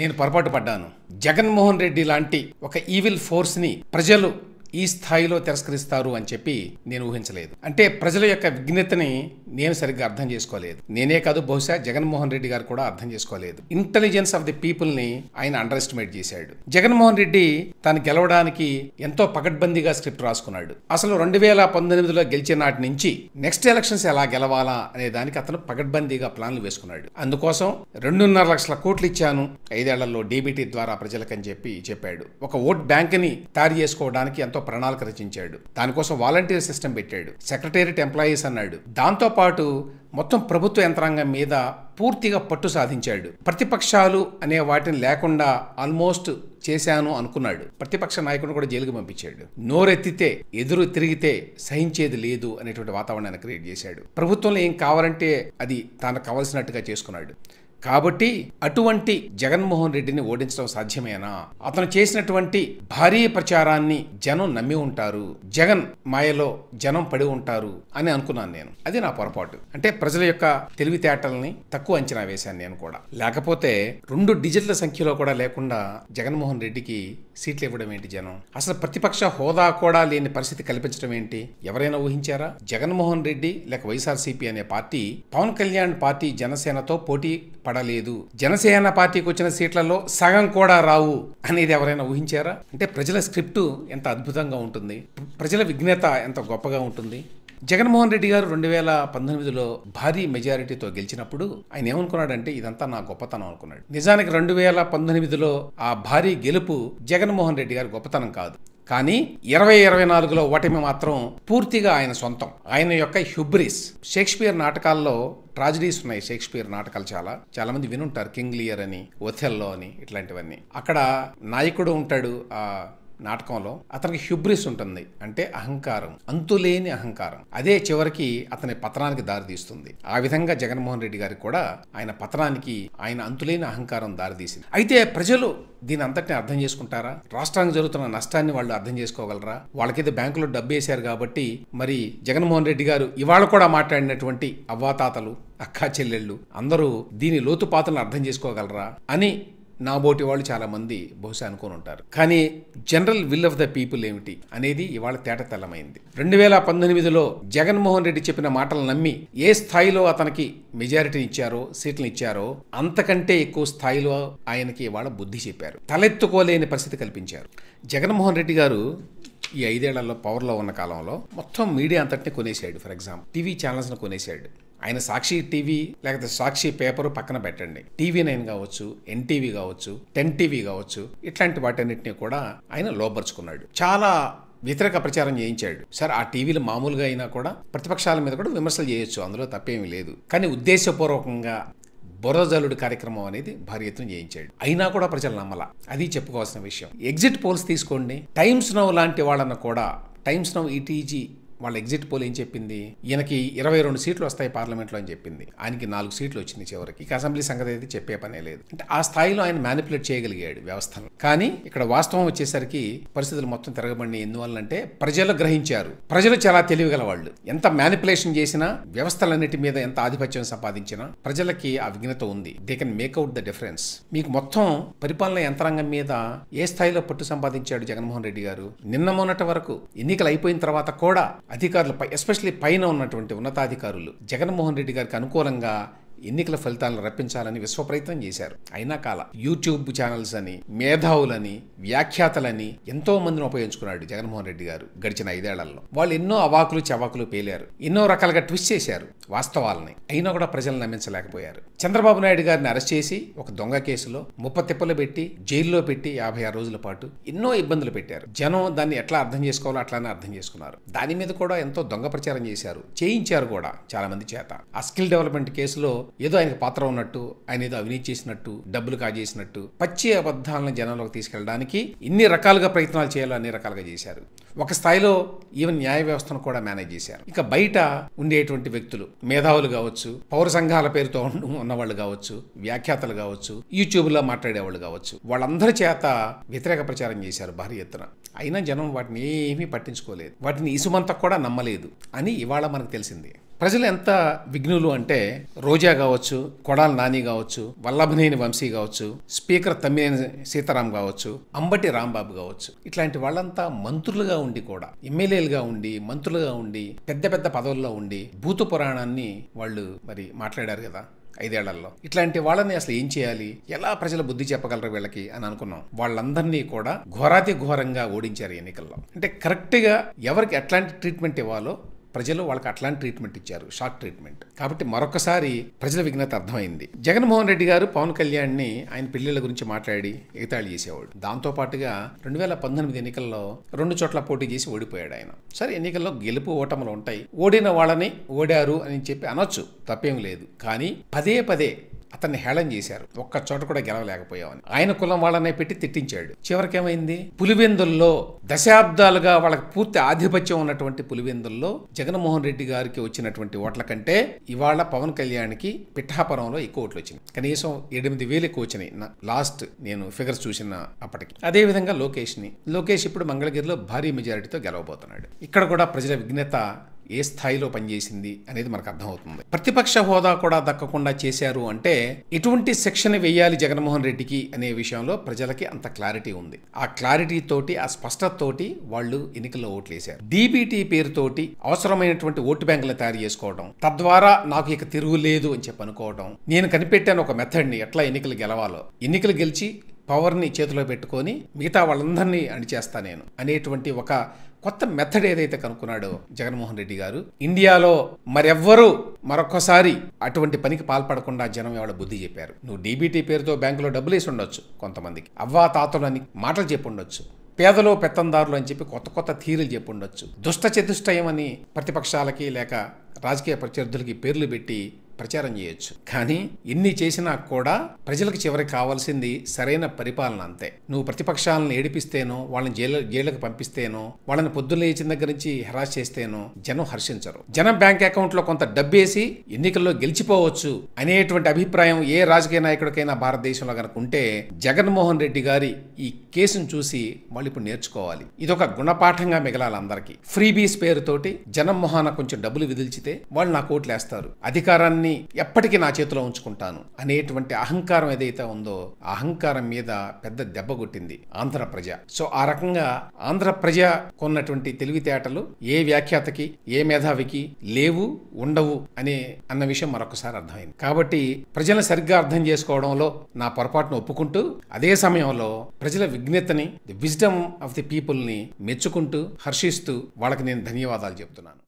నేను పొరపాటు పడ్డాను జగన్మోహన్ రెడ్డి లాంటి ఒక ఈవిల్ ఫోర్స్ని ప్రజలు ఈ స్థాయిలో తిరస్కరిస్తారు అని చెప్పి నేను ఊహించలేదు అంటే ప్రజల యొక్క విఘ్నతని నేను సరిగ్గా అర్థం చేసుకోలేదు నేనే కాదు బహుశా జగన్మోహన్ రెడ్డి గారు కూడా అర్థం చేసుకోలేదు ఇంటెలిజెన్స్ ఆఫ్ ది పీపుల్ ని ఆయన అండర్ ఎస్టిమేట్ చేశాడు జగన్మోహన్ రెడ్డి తను గెలవడానికి ఎంతో పకడ్బందీగా స్క్రిప్ట్ రాసుకున్నాడు అసలు రెండు వేల పంతొమ్మిదిలో గెలిచిన నాటి నుంచి నెక్స్ట్ ఎలక్షన్స్ ఎలా గెలవాలా అనే దానికి అతను పకడ్బందీగా ప్లాన్లు వేసుకున్నాడు అందుకోసం రెండున్నర లక్షల కోట్లు ఇచ్చాను ఐదేళ్లలో డీబీటీ ద్వారా ప్రజలకని చెప్పి చెప్పాడు ఒక ఓట్ ని తయారు చేసుకోవడానికి ఎంతో ఒక ప్రణాళిక రచించాడు దానికోసం వాలంటీర్ సిస్టమ్ పెట్టాడు సెక్రటేరియట్ ఎంప్లాయీస్ అన్నాడు దాంతోపాటు మొత్తం ప్రభుత్వ యంత్రాంగం మీద పూర్తిగా పట్టు సాధించాడు ప్రతిపక్షాలు అనే వాటిని లేకుండా ఆల్మోస్ట్ చేశాను అనుకున్నాడు ప్రతిపక్ష నాయకుడు కూడా జైలుకు పంపించాడు నోరెత్తితే ఎదురు తిరిగితే సహించేది లేదు అనేటువంటి వాతావరణాన్ని క్రియేట్ చేశాడు ప్రభుత్వంలో ఏం కావాలంటే అది తాను కావలసినట్టుగా చేసుకున్నాడు కాబట్టి అటువంటి జగన్మోహన్ రెడ్డిని ఓడించడం సాధ్యమేనా అతను చేసినటువంటి భారీ ప్రచారాన్ని జనం నమ్మి ఉంటారు జగన్ మాయలో జనం పడి ఉంటారు అని అనుకున్నాను నేను అది నా పొరపాటు అంటే ప్రజల యొక్క తెలివితేటల్ని తక్కువ అంచనా వేశాను నేను కూడా లేకపోతే రెండు డిజిట్ల సంఖ్యలో కూడా లేకుండా జగన్మోహన్ రెడ్డికి సీట్లు ఇవ్వడం ఏంటి జనం అసలు ప్రతిపక్ష హోదా కూడా లేని పరిస్థితి కల్పించడం ఏంటి ఎవరైనా ఊహించారా జగన్మోహన్ రెడ్డి లేక వైఎస్ఆర్సీపీ అనే పార్టీ పవన్ కళ్యాణ్ పార్టీ జనసేనతో పోటీ పడలేదు జనసేన పార్టీకి వచ్చిన సీట్లలో సగం కూడా రావు అనేది ఎవరైనా ఊహించారా అంటే ప్రజల స్క్రిప్ట్ ఎంత అద్భుతంగా ఉంటుంది ప్రజల విఘ్నత ఎంత గొప్పగా ఉంటుంది జగన్మోహన్ రెడ్డి గారు రెండు వేల పంతొమ్మిదిలో భారీ మెజారిటీతో గెలిచినప్పుడు ఆయన ఏమనుకున్నాడంటే ఇదంతా నా గొప్పతనం అనుకున్నాడు నిజానికి రెండు వేల పంతొమ్మిదిలో ఆ భారీ గెలుపు జగన్మోహన్ రెడ్డి గారి గొప్పతనం కాదు కానీ ఇరవై ఇరవై నాలుగులో ఓటమి మాత్రం పూర్తిగా ఆయన సొంతం ఆయన యొక్క హ్యుబ్రిస్ షేక్స్పియర్ నాటకాల్లో ట్రాజడీస్ ఉన్నాయి షేక్స్పియర్ నాటకాలు చాలా చాలా మంది వినుంటారు కింగ్ లియర్ అని ఒథెల్లో అని ఇట్లాంటివన్నీ అక్కడ నాయకుడు ఉంటాడు ఆ నాటకంలో అతనికి హ్యుబ్రిస్ ఉంటుంది అంటే అహంకారం అంతులేని అహంకారం అదే చివరికి అతని పతనానికి దారితీస్తుంది ఆ విధంగా జగన్మోహన్ రెడ్డి గారికి కూడా ఆయన పతనానికి ఆయన అంతులేని అహంకారం దారితీసింది అయితే ప్రజలు దీని అంతటిని అర్థం చేసుకుంటారా రాష్ట్రానికి జరుగుతున్న నష్టాన్ని వాళ్ళు అర్థం చేసుకోగలరా వాళ్ళకైతే బ్యాంకులో డబ్బు వేశారు కాబట్టి మరి జగన్మోహన్ రెడ్డి గారు ఇవాళ కూడా మాట్లాడినటువంటి అవ్వాతాతలు అక్కా చెల్లెళ్ళు అందరూ దీని లోతుపాతలను అర్థం చేసుకోగలరా అని నాబోటి వాళ్ళు చాలామంది బహుశా అనుకుని ఉంటారు కానీ general will of the people ఏమిటి అనేది ఇవాళ తేటతెల్లమైంది రెండు వేల పంతొమ్మిదిలో జగన్మోహన్ రెడ్డి చెప్పిన మాటలు నమ్మి ఏ స్థాయిలో అతనికి మెజారిటీ ఇచ్చారో సీట్లు ఇచ్చారో అంతకంటే ఎక్కువ స్థాయిలో ఆయనకి ఇవాళ బుద్ధి చెప్పారు తలెత్తుకోలేని పరిస్థితి కల్పించారు జగన్మోహన్ రెడ్డి గారు ఈ ఐదేళ్లలో పవర్లో ఉన్న కాలంలో మొత్తం మీడియా అంతటిని కొనేశాడు ఫర్ ఎగ్జాంపుల్ టీవీ ఛానల్స్ని కొనేశాడు ఆయన సాక్షి టీవీ లేకపోతే సాక్షి పేపర్ పక్కన పెట్టండి టీవీ నైన్ కావచ్చు ఎన్టీవీ కావచ్చు టెన్ టీవీ కావచ్చు ఇట్లాంటి వాటన్నిటిని కూడా ఆయన లోపరుచుకున్నాడు చాలా వ్యతిరేక ప్రచారం చేయించాడు సార్ ఆ టీవీలు మామూలుగా అయినా కూడా ప్రతిపక్షాల మీద కూడా విమర్శలు చేయొచ్చు అందులో తప్పేమీ లేదు కానీ ఉద్దేశపూర్వకంగా బురదజలుడు కార్యక్రమం అనేది భారీ ఎత్తున చేయించాడు అయినా కూడా ప్రజలు నమ్మల అది చెప్పుకోవాల్సిన విషయం ఎగ్జిట్ పోల్స్ తీసుకోండి టైమ్స్ నౌ లాంటి వాళ్ళను కూడా టైమ్స్ నవ్ ఈటీజీ వాళ్ళ ఎగ్జిట్ పోల్ ఏం చెప్పింది ఈయనకి ఇరవై రెండు సీట్లు వస్తాయి పార్లమెంట్లో అని చెప్పింది ఆయనకి నాలుగు సీట్లు వచ్చింది చివరికి ఇక అసెంబ్లీ సంగతి అయితే చెప్పే పనే లేదు అంటే ఆ స్థాయిలో ఆయన మేనిపులేట్ చేయగలిగాడు వ్యవస్థను కానీ ఇక్కడ వాస్తవం వచ్చేసరికి పరిస్థితులు మొత్తం తిరగబడి ఎందువల్లంటే ప్రజలు గ్రహించారు ప్రజలు చాలా తెలివిగల వాళ్ళు ఎంత మేనిపులేషన్ చేసినా వ్యవస్థలన్నిటి మీద ఎంత ఆధిపత్యం సంపాదించినా ప్రజలకి ఆ విఘ్నత ఉంది they can make out the difference మీకు మొత్తం పరిపాలన యంత్రాంగం మీద ఏ స్థాయిలో పట్టు సంపాదించాడు జగన్మోహన్ రెడ్డి గారు నిన్న మొన్నటి వరకు ఎన్నికలు అయిపోయిన తర్వాత కూడా అధికారులపై ఎస్పెషలీ పైన ఉన్నటువంటి ఉన్నతాధికారులు జగన్మోహన్ రెడ్డి గారికి అనుకూలంగా ఎన్నికల ఫలితాలను రప్పించాలని విశ్వప్రయత్నం చేశారు అయినా కాల యూట్యూబ్ ఛానల్స్ అని మేధావులని వ్యాఖ్యాతలని ఎంతో మందిని ఉపయోగించుకున్నాడు జగన్మోహన్ రెడ్డి గారు గడిచిన ఐదేళ్లలో వాళ్ళు ఎన్నో అవాకులు చవాకులు పేలారు ఎన్నో రకాలుగా ట్విస్ట్ చేశారు వాస్తవాలని అయినా కూడా ప్రజలు నమ్మించలేకపోయారు చంద్రబాబు నాయుడు గారిని అరెస్ట్ చేసి ఒక దొంగ కేసులో ముప్ప తిప్పలు పెట్టి జైల్లో పెట్టి యాభై ఆరు రోజుల పాటు ఎన్నో ఇబ్బందులు పెట్టారు జనం దాన్ని ఎట్లా అర్థం చేసుకోవాలో అట్లానే అర్థం చేసుకున్నారు దాని మీద కూడా ఎంతో దొంగ ప్రచారం చేశారు చేయించారు కూడా చాలా మంది చేత ఆ స్కిల్ డెవలప్మెంట్ కేసులో ఏదో ఆయనకు పాత్ర ఉన్నట్టు ఆయన ఏదో అవినీతి చేసినట్టు డబ్బులు కాజేసినట్టు పచ్చి అబద్ధాలను జనంలోకి తీసుకెళ్ళడానికి ఇన్ని రకాలుగా ప్రయత్నాలు చేయాలో అన్ని రకాలుగా చేశారు ఒక స్థాయిలో ఈవెన్ న్యాయ వ్యవస్థను కూడా మేనేజ్ చేశారు ఇక బయట ఉండేటువంటి వ్యక్తులు మేధావులు కావచ్చు పౌర సంఘాల పేరుతో ఉన్నవాళ్ళు కావచ్చు వ్యాఖ్యాతలు కావచ్చు యూట్యూబ్లో మాట్లాడేవాళ్ళు కావచ్చు వాళ్ళందరి చేత వ్యతిరేక ప్రచారం చేశారు భారీ ఎత్తున అయినా జనం వాటిని ఏమీ పట్టించుకోలేదు వాటిని ఇసుమంతా కూడా నమ్మలేదు అని ఇవాళ మనకు తెలిసింది ప్రజలు ఎంత విఘ్నులు అంటే రోజా కావచ్చు కొడాల నాని కావచ్చు వల్లభనేని వంశీ కావచ్చు స్పీకర్ తమ్మినేని సీతారాం కావచ్చు అంబటి రాంబాబు కావచ్చు ఇట్లాంటి వాళ్ళంతా మంత్రులుగా ఉండి కూడా ఎమ్మెల్యేలుగా ఉండి మంత్రులుగా ఉండి పెద్ద పెద్ద పదవుల్లో ఉండి భూత పురాణాన్ని వాళ్ళు మరి మాట్లాడారు కదా ఐదేళ్లలో ఇట్లాంటి వాళ్ళని అసలు ఏం చేయాలి ఎలా ప్రజల బుద్ధి చెప్పగలరు వీళ్ళకి అని అనుకున్నాం వాళ్ళందరినీ కూడా ఘోరాతి ఘోరంగా ఓడించారు ఎన్నికల్లో అంటే కరెక్ట్గా ఎవరికి ఎట్లాంటి ట్రీట్మెంట్ ఇవ్వాలో ప్రజలు వాళ్ళకి అట్లాంటి ట్రీట్మెంట్ ఇచ్చారు షార్ట్ ట్రీట్మెంట్ కాబట్టి మరొకసారి ప్రజల విఘ్నత అర్థమైంది జగన్మోహన్ రెడ్డి గారు పవన్ కళ్యాణ్ని ఆయన పెళ్లిళ్ళ గురించి మాట్లాడి ఎగతాళి చేసేవాడు దాంతో పాటుగా రెండు వేల పంతొమ్మిది ఎన్నికల్లో రెండు చోట్ల పోటీ చేసి ఓడిపోయాడు ఆయన సరే ఎన్నికల్లో గెలుపు ఓటములు ఉంటాయి ఓడిన వాళ్ళని ఓడారు అని చెప్పి అనొచ్చు తప్పేం లేదు కానీ పదే పదే అతన్ని హేళం చేశారు ఒక్క చోట కూడా గెలవలేకపోయావని ఆయన కులం వాళ్ళనే పెట్టి తిట్టించాడు చివరికేమైంది పులివెందుల్లో దశాబ్దాలుగా వాళ్ళకి పూర్తి ఆధిపత్యం ఉన్నటువంటి పులివెందుల్లో జగన్మోహన్ రెడ్డి గారికి వచ్చినటువంటి ఓట్ల కంటే ఇవాళ పవన్ కళ్యాణ్కి పిఠాపురంలో ఎక్కువ ఓట్లు వచ్చినాయి కనీసం ఎనిమిది వేలు ఎక్కువ వచ్చినాయి లాస్ట్ నేను ఫిగర్స్ చూసిన అప్పటికి అదేవిధంగా లోకేష్ని లోకేష్ ఇప్పుడు మంగళగిరిలో భారీ మెజారిటీతో గెలవబోతున్నాడు ఇక్కడ కూడా ప్రజల విఘ్నత ఏ స్థాయిలో పనిచేసింది అనేది మనకు అర్థమవుతుంది ప్రతిపక్ష హోదా కూడా దక్కకుండా చేశారు అంటే ఎటువంటి శిక్షణ వేయాలి జగన్మోహన్ రెడ్డికి అనే విషయంలో ప్రజలకి అంత క్లారిటీ ఉంది ఆ క్లారిటీ తోటి ఆ స్పష్టతతోటి వాళ్ళు ఎన్నికల్లో ఓట్లేశారు డీబీటీ పేరుతోటి అవసరమైనటువంటి ఓటు బ్యాంకులు తయారు చేసుకోవడం తద్వారా నాకు ఇక తిరుగు లేదు అని చెప్పి అనుకోవడం నేను కనిపెట్టాను ఒక మెథడ్ని ఎట్లా ఎన్నికలు గెలవాలో ఎన్నికలు గెలిచి పవర్ని చేతిలో పెట్టుకొని మిగతా వాళ్ళందరినీ అణిచేస్తా నేను అనేటువంటి ఒక కొత్త మెథడ్ ఏదైతే కనుక్కున్నాడో జగన్మోహన్ రెడ్డి గారు ఇండియాలో మరెవ్వరూ మరొకసారి అటువంటి పనికి పాల్పడకుండా జనం ఎవడ బుద్ధి చెప్పారు నువ్వు డీబీటీ పేరుతో బ్యాంకులో డబ్బులు వేసి ఉండొచ్చు కొంతమందికి అవ్వా అని మాటలు చెప్పి ఉండొచ్చు పేదలు పెత్తందారులు అని చెప్పి కొత్త కొత్త తీరులు చెప్పి ఉండొచ్చు దుష్ట చతుష్టయమని అని ప్రతిపక్షాలకి లేక రాజకీయ ప్రత్యర్థులకి పేర్లు పెట్టి ప్రచారం చేయొచ్చు కానీ ఇన్ని చేసినా కూడా ప్రజలకు చివరికి కావాల్సింది సరైన పరిపాలన అంతే నువ్వు ప్రతిపక్షాలను ఏడిపిస్తేనో వాళ్ళని జైలు జైలుకు పంపిస్తేనో వాళ్ళని పొద్దున్న లేచిన దగ్గర నుంచి హెరాస్ చేస్తేనో జనం హర్షించరు జనం బ్యాంక్ అకౌంట్లో కొంత డబ్బేసి ఎన్నికల్లో గెలిచిపోవచ్చు అనేటువంటి అభిప్రాయం ఏ రాజకీయ నాయకుడికైనా భారతదేశంలో కనుక ఉంటే జగన్మోహన్ రెడ్డి గారి ఈ కేసును చూసి వాళ్ళు ఇప్పుడు నేర్చుకోవాలి ఇది ఒక గుణపాఠంగా మిగలాలి అందరికీ ఫ్రీబీస్ పేరుతోటి జనం మొహాన కొంచెం డబ్బులు విదిల్చితే వాళ్ళు నా కోట్లు వేస్తారు అధికారాన్ని జీవితాన్ని ఎప్పటికీ నా చేతిలో ఉంచుకుంటాను అనేటువంటి అహంకారం ఏదైతే ఉందో అహంకారం మీద పెద్ద దెబ్బ కొట్టింది ఆంధ్ర ప్రజ సో ఆ రకంగా ఆంధ్ర ప్రజ కొన్నటువంటి తెలివితేటలు ఏ వ్యాఖ్యాతకి ఏ మేధావికి లేవు ఉండవు అనే అన్న విషయం మరొకసారి అర్థమైంది కాబట్టి ప్రజలను సరిగ్గా అర్థం చేసుకోవడంలో నా పొరపాటును ఒప్పుకుంటూ అదే సమయంలో ప్రజల విజ్ఞతని ది విజ్డమ్ ఆఫ్ ది పీపుల్ని మెచ్చుకుంటూ హర్షిస్తూ వాళ్ళకి నేను ధన్యవాదాలు చెప్తున్నాను